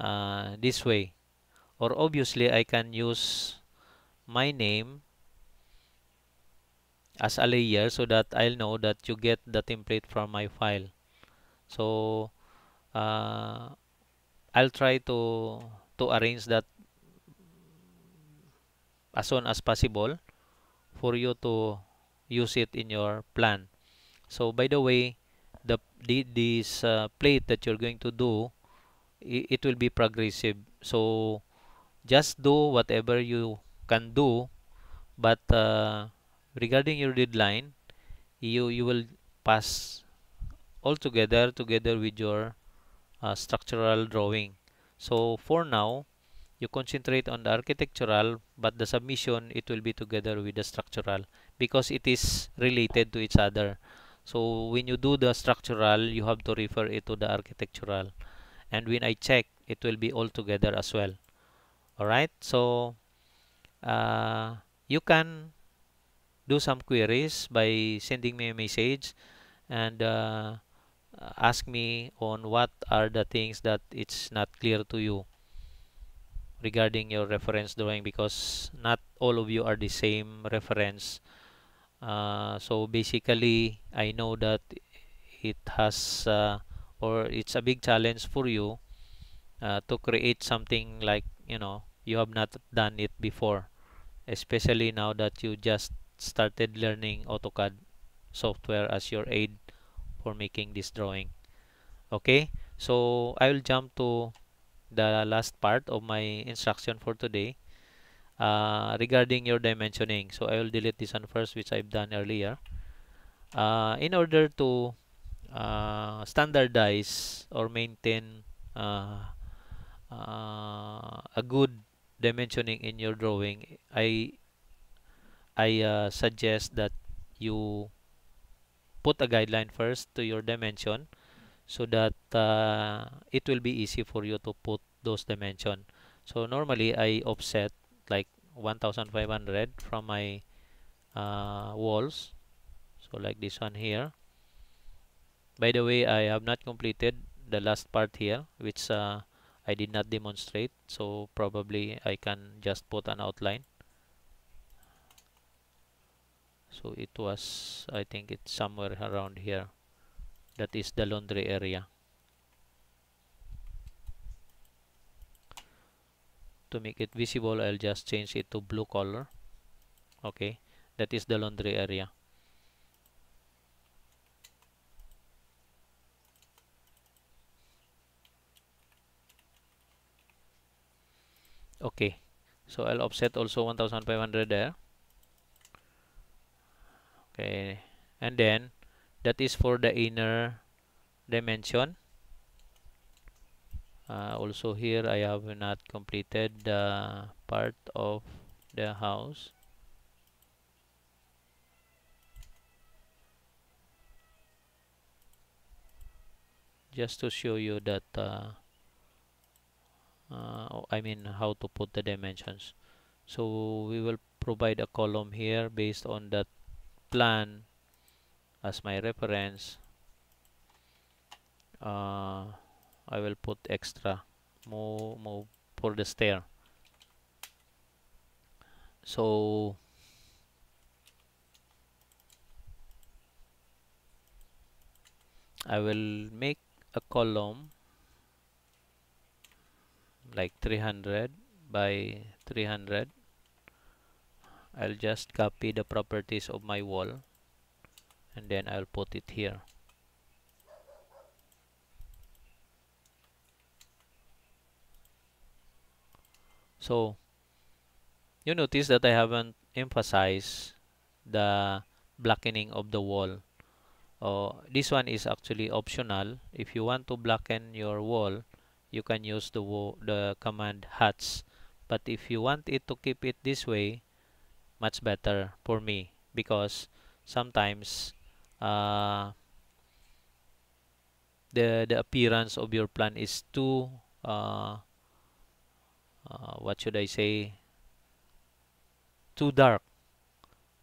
A: uh, this way or obviously I can use my name as a layer so that I'll know that you get the template from my file so uh, I'll try to to arrange that as soon as possible for you to use it in your plan. So by the way, the, the this uh, plate that you're going to do, it, will be progressive. So just do whatever you can do, but uh, regarding your deadline, you you will pass all together together with your uh, structural drawing. So for now, you concentrate on the architectural but the submission it will be together with the structural because it is related to each other. So when you do the structural, you have to refer it to the architectural. And when I check, it will be all together as well. All right. so uh, you can do some queries by sending me a message and uh, Uh, ask me on what are the things that it's not clear to you regarding your reference drawing because not all of you are the same reference uh, so basically I know that it has uh, or it's a big challenge for you uh, to create something like you know you have not done it before especially now that you just started learning AutoCAD software as your aid for making this drawing okay so I will jump to the last part of my instruction for today uh, regarding your dimensioning so I will delete this one first which I've done earlier uh, in order to uh, standardize or maintain uh, uh, a good dimensioning in your drawing I I uh, suggest that you put a guideline first to your dimension so that uh, it will be easy for you to put those dimension so normally I offset like 1500 from my uh, walls so like this one here by the way I have not completed the last part here which uh, I did not demonstrate so probably I can just put an outline so it was I think it's somewhere around here that is the laundry area to make it visible I'll just change it to blue color okay that is the laundry area okay so I'll offset also 1500 there okay and then that is for the inner dimension uh, also here I have not completed the part of the house just to show you that uh, uh, I mean how to put the dimensions so we will provide a column here based on that plan as my reference uh, I will put extra move, move for the stair so I will make a column like 300 by 300 I'll just copy the properties of my wall and then I'll put it here so you notice that I haven't emphasized the blackening of the wall uh, this one is actually optional if you want to blacken your wall you can use the the command hats but if you want it to keep it this way much better for me because sometimes uh, the the appearance of your plan is too uh, uh, what should I say too dark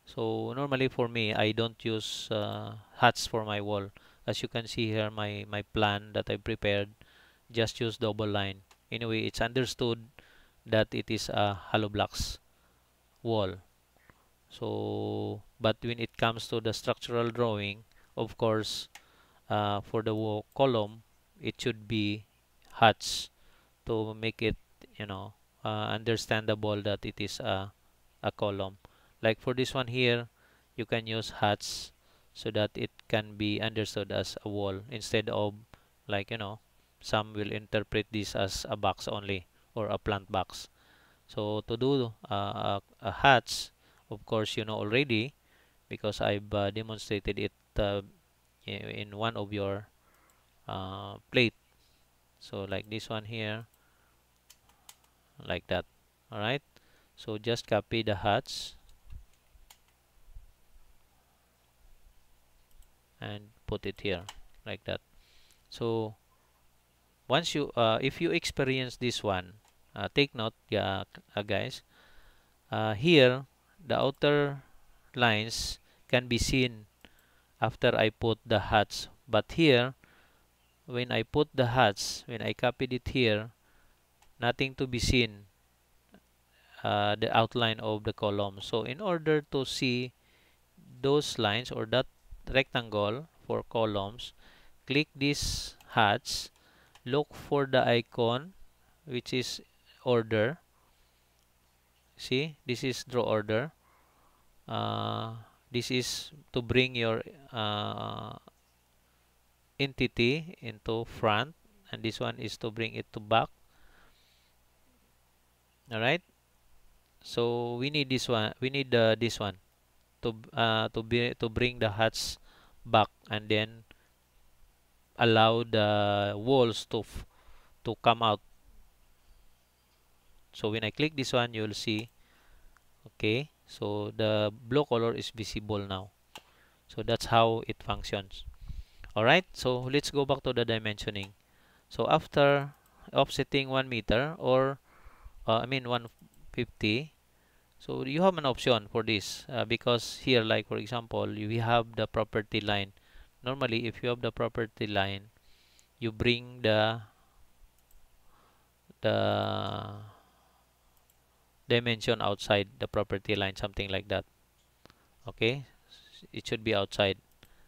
A: so normally for me I don't use uh, hats for my wall as you can see here my my plan that I prepared just use double line anyway it's understood that it is a hollow blocks wall so but when it comes to the structural drawing of course uh, for the column it should be hatch to make it you know uh, understandable that it is a, a column like for this one here you can use hatch so that it can be understood as a wall instead of like you know some will interpret this as a box only or a plant box so to do uh, a, a hatch of course you know already because I've uh, demonstrated it uh, in one of your uh, plate so like this one here like that alright so just copy the hats and put it here like that so once you uh, if you experience this one uh, take note uh, guys uh, here the outer lines can be seen after I put the hats. But here, when I put the hats, when I copied it here, nothing to be seen, uh, the outline of the column. So in order to see those lines or that rectangle for columns, click this hats, look for the icon which is order. See, this is draw order. Uh, this is to bring your uh, entity into front and this one is to bring it to back all right so we need this one we need uh, this one to uh, to be to bring the huts back and then allow the walls to to come out so when i click this one you will see okay so the blue color is visible now so that's how it functions alright so let's go back to the dimensioning so after offsetting 1 meter or uh, I mean 150 so you have an option for this uh, because here like for example you have the property line normally if you have the property line you bring the the dimension outside the property line something like that okay it should be outside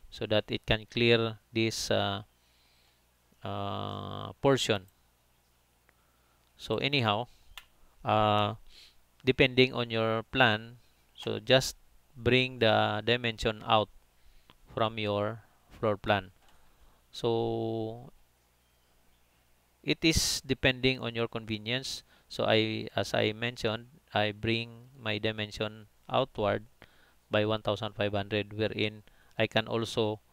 A: so that it can clear this uh, uh, portion so anyhow uh, depending on your plan so just bring the dimension out from your floor plan so it is depending on your convenience so I as I mentioned I bring my dimension outward by 1500 wherein I can also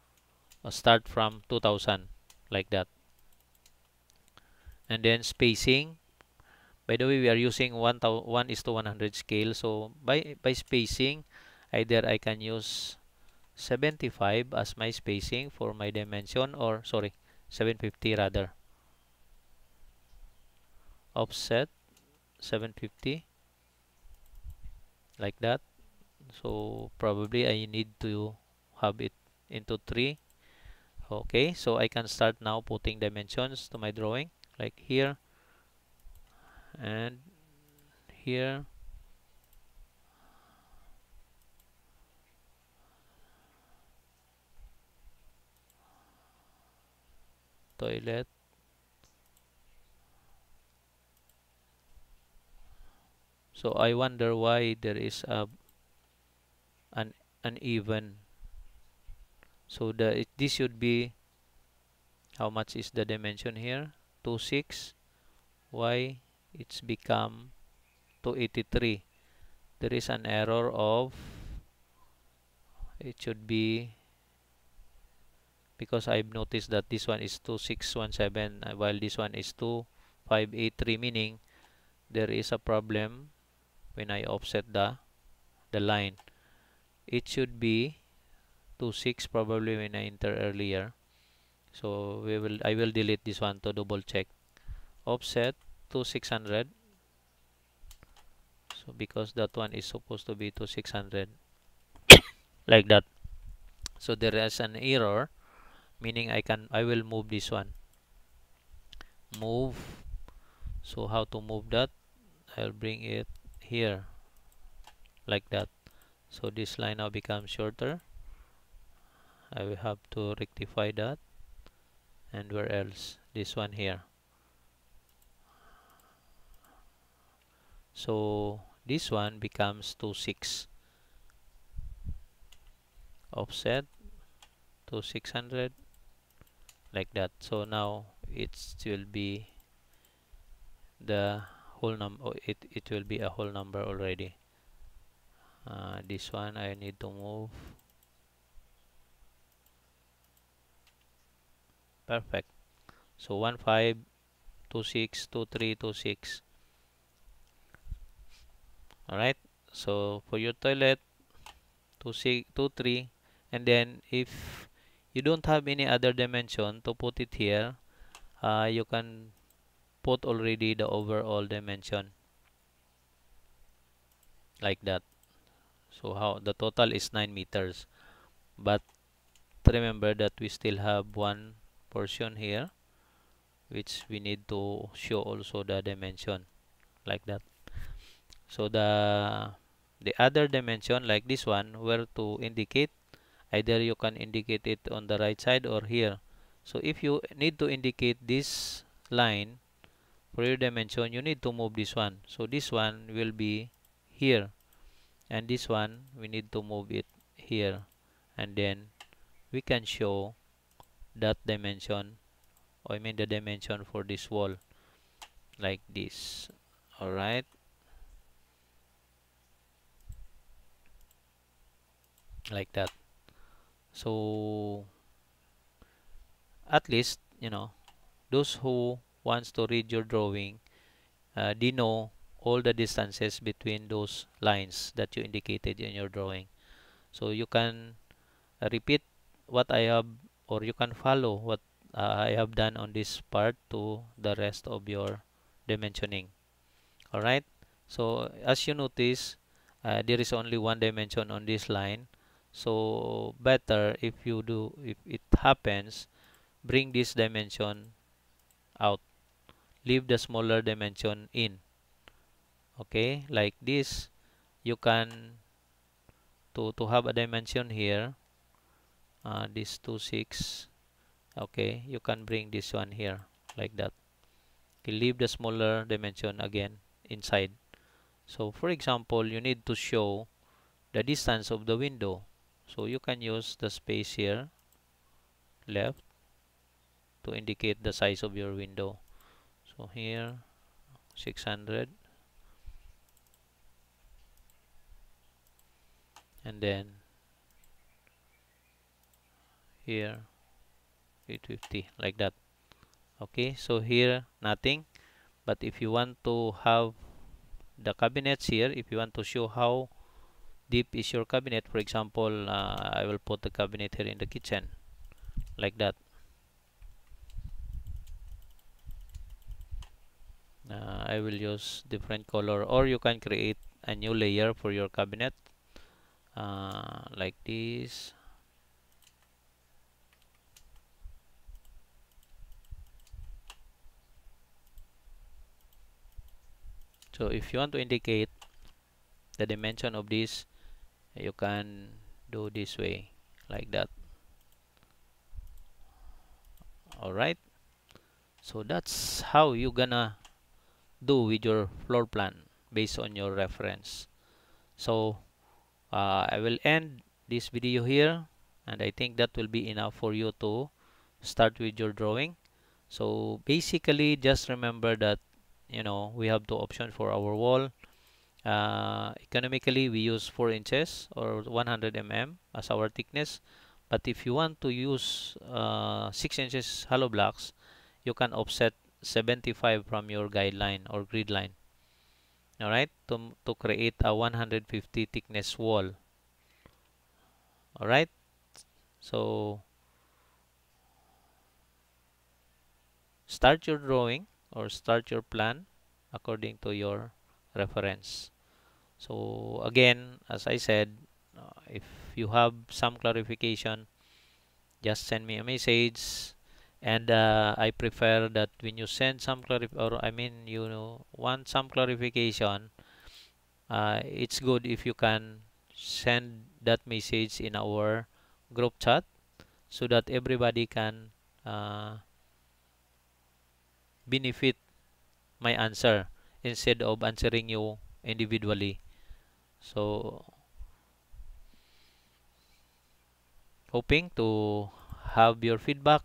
A: uh, start from 2000 like that and then spacing by the way we are using 1, 1 is to 100 scale so by by spacing either I can use 75 as my spacing for my dimension or sorry 750 rather offset 750 like that so probably I need to have it into 3 okay so I can start now putting dimensions to my drawing like here and here toilet so I wonder why there is a an uneven so the it, this should be how much is the dimension here 26 why it's become 283 there is an error of it should be because I've noticed that this one is 2617 uh, while this one is 2583 meaning there is a problem when I offset the the line it should be to 6 probably when I enter earlier so we will I will delete this one to double check offset to 600 so because that one is supposed to be to 600 like that so there is an error meaning I can I will move this one move so how to move that I'll bring it here like that so this line now becomes shorter I will have to rectify that and where else this one here so this one becomes 2 6 offset to 600 like that so now it will be the whole number oh, it, it will be a whole number already uh, this one I need to move perfect so 1 5 2 6 2 3 2 6 alright so for your toilet 2 3 and then if you don't have any other dimension to put it here uh, you can put already the overall dimension like that so how the total is 9 meters but remember that we still have one portion here which we need to show also the dimension like that so the the other dimension like this one where to indicate either you can indicate it on the right side or here so if you need to indicate this line for your dimension you need to move this one so this one will be here and this one we need to move it here and then we can show that dimension I mean the dimension for this wall like this alright like that so at least you know those who wants to read your drawing, uh, they know all the distances between those lines that you indicated in your drawing. So you can uh, repeat what I have or you can follow what uh, I have done on this part to the rest of your dimensioning. Alright, so as you notice, uh, there is only one dimension on this line. So better if you do, if it happens, bring this dimension out leave the smaller dimension in okay like this you can to to have a dimension here uh, this 2 6 okay you can bring this one here like that okay, leave the smaller dimension again inside so for example you need to show the distance of the window so you can use the space here left to indicate the size of your window so here 600 and then here 850 like that okay so here nothing but if you want to have the cabinets here if you want to show how deep is your cabinet for example uh, I will put the cabinet here in the kitchen like that uh, I will use different color or you can create a new layer for your cabinet uh, like this so if you want to indicate the dimension of this you can do this way like that alright so that's how you gonna do with your floor plan based on your reference so uh, I will end this video here and I think that will be enough for you to start with your drawing so basically just remember that you know we have two options for our wall uh, economically we use 4 inches or 100 mm as our thickness but if you want to use uh, 6 inches hollow blocks you can offset 75 from your guideline or grid line all right to, to create a 150 thickness wall all right so start your drawing or start your plan according to your reference so again as i said uh, if you have some clarification just send me a message and uh, I prefer that when you send some clarif or I mean you know want some clarification uh, it's good if you can send that message in our group chat so that everybody can uh, benefit my answer instead of answering you individually so hoping to have your feedback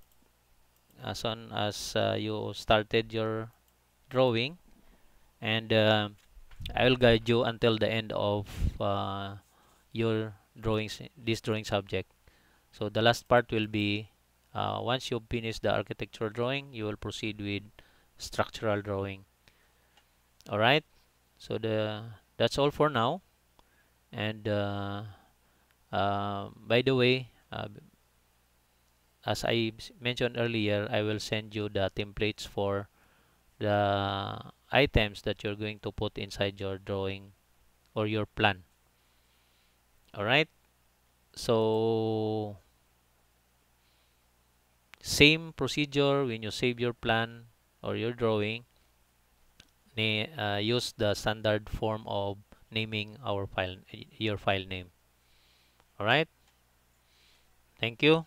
A: as soon as uh, you started your drawing and uh, I will guide you until the end of uh, your drawings this drawing subject so the last part will be uh, once you finish the architectural drawing you will proceed with structural drawing alright so the that's all for now and uh, uh, by the way as I mentioned earlier I will send you the templates for the items that you're going to put inside your drawing or your plan alright so same procedure when you save your plan or your drawing uh, use the standard form of naming our file your file name all right thank you